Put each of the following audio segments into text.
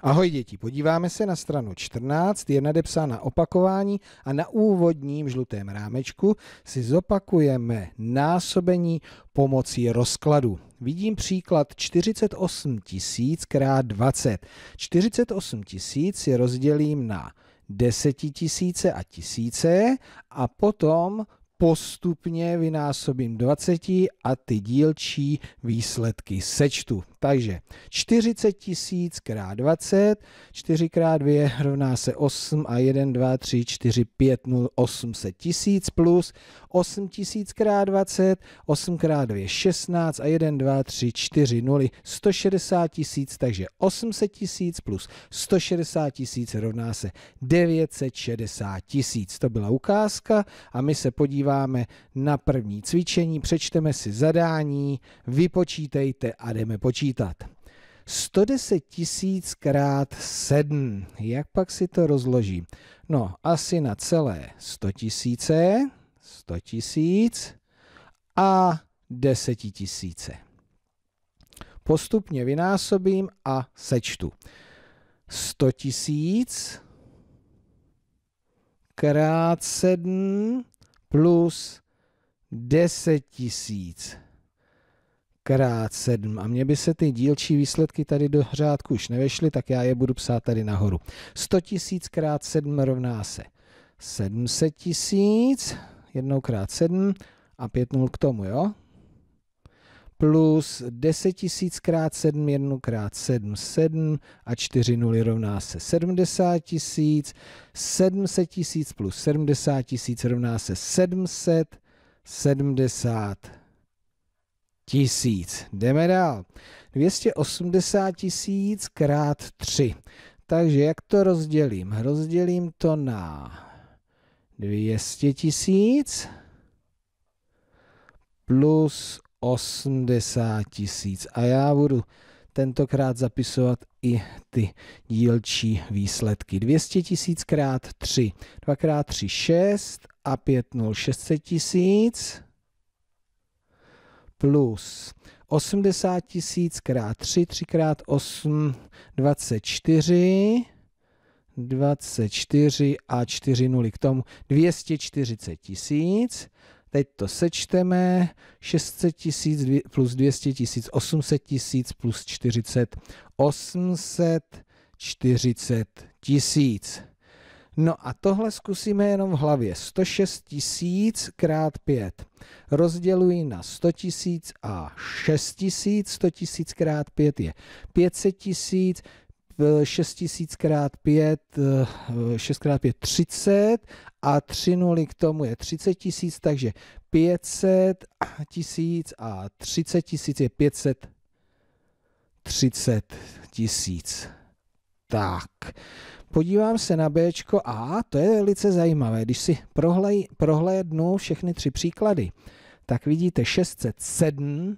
Ahoj děti, podíváme se na stranu 14, je nadepsána opakování a na úvodním žlutém rámečku si zopakujeme násobení pomocí rozkladu. Vidím příklad 48 tisíc krát 20. 48 tisíc si rozdělím na 10 tisíce a tisíce a potom postupně vynásobím 20 a ty dílčí výsledky sečtu. Takže 40 tisíc krát 20, 4 krát 2 rovná se 8 a 1, 2, 3, 4, 5, 0, 800 tisíc plus 8 tisíc krát 20, 8 krát 2, 16 a 1, 2, 3, 4, 0, 160 tisíc, takže 800 tisíc plus 160 tisíc rovná se 960 tisíc. To byla ukázka a my se podíváme na první cvičení, přečteme si zadání, vypočítejte a jdeme počítat spočítat. 110 tisíc krát 7. Jak pak si to rozloží? No, asi na celé 100 tisíce, 100 tisíc a 10 tisíce. Postupně vynásobím a sečtu. 100 tisíc krát 7 plus 10 tisíc krát 7 a mě by se ty dílčí výsledky tady do řádku už nevešly, tak já je budu psát tady nahoru. 100 tisíc krát 7 rovná se 700 tisíc, jednou krát 7 a 5 nul k tomu, jo? Plus 10 tisíc krát 7, jednou krát 7, 7 a 4 nuly rovná se 70 tisíc, 700 tisíc plus 70 tisíc rovná se 770 tisíc. Jdeme dál. 280 tisíc krát 3. Takže jak to rozdělím? Rozdělím to na 200 tisíc plus 80 tisíc. A já budu tentokrát zapisovat i ty dílčí výsledky. 200 tisíc krát 3. 2 krát 3 6 a 5 0 600 tisíc plus 80 tisíc krát 3, 3 krát 8, 24, 24 a 4 nuly k tomu 240 tisíc. Teď to sečteme, 600 tisíc plus 200 tisíc, 800 tisíc plus 40, 840 tisíc. No a tohle zkusíme jenom v hlavě. 106 tisíc krát 5 rozděluji na 100 tisíc a 6 tisíc. 100 tisíc krát 5 je 500 tisíc, 6 tisíc krát 5, 6 krát 5, 30 a 3 nuly k tomu je 30 tisíc, takže 500 tisíc a 30 tisíc je 530 tisíc. Tak, Podívám se na B A, to je velice zajímavé. Když si prohlej, prohlédnu všechny tři příklady, tak vidíte 607,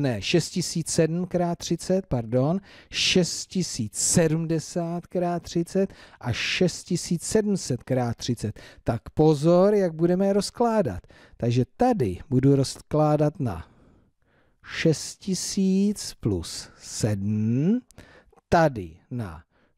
ne, 6007 krát 30, pardon, 6070 krát 30 a 6700 krát 30. Tak pozor, jak budeme je rozkládat. Takže tady budu rozkládat na 6000 plus 7, tady na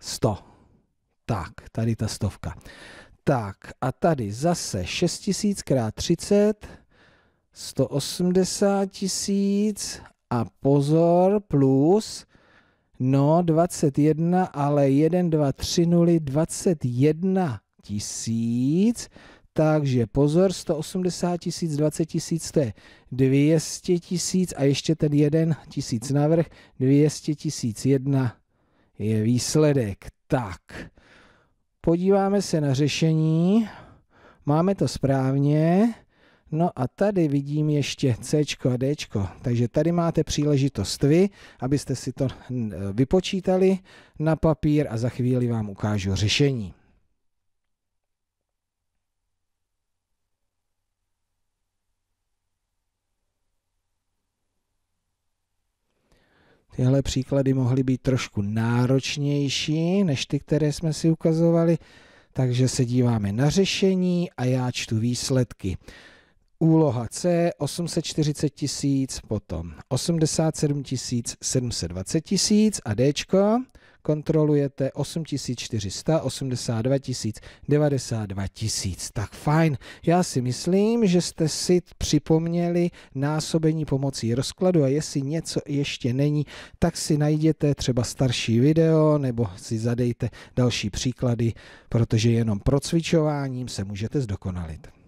100. Tak, tady ta stovka. Tak a tady zase 6000 krát 30, 180 tisíc a pozor plus, no 21, ale 1, 2, 3 0, 21 tisíc, takže pozor, 180 tisíc, 20 tisíc, to je 200 tisíc a ještě ten 1 tisíc navrh, 200 tisíc, 1 je výsledek. Tak, podíváme se na řešení. Máme to správně. No a tady vidím ještě C a D. Takže tady máte příležitost vy, abyste si to vypočítali na papír a za chvíli vám ukážu řešení. Tyhle příklady mohly být trošku náročnější než ty, které jsme si ukazovali, takže se díváme na řešení a já čtu výsledky. Úloha C 840 tisíc, potom 87 tisíc, 720 tisíc a Dčko kontrolujete 8400, 82 tisíc, 92 tisíc. Tak fajn, já si myslím, že jste si připomněli násobení pomocí rozkladu a jestli něco ještě není, tak si najděte třeba starší video nebo si zadejte další příklady, protože jenom procvičováním se můžete zdokonalit.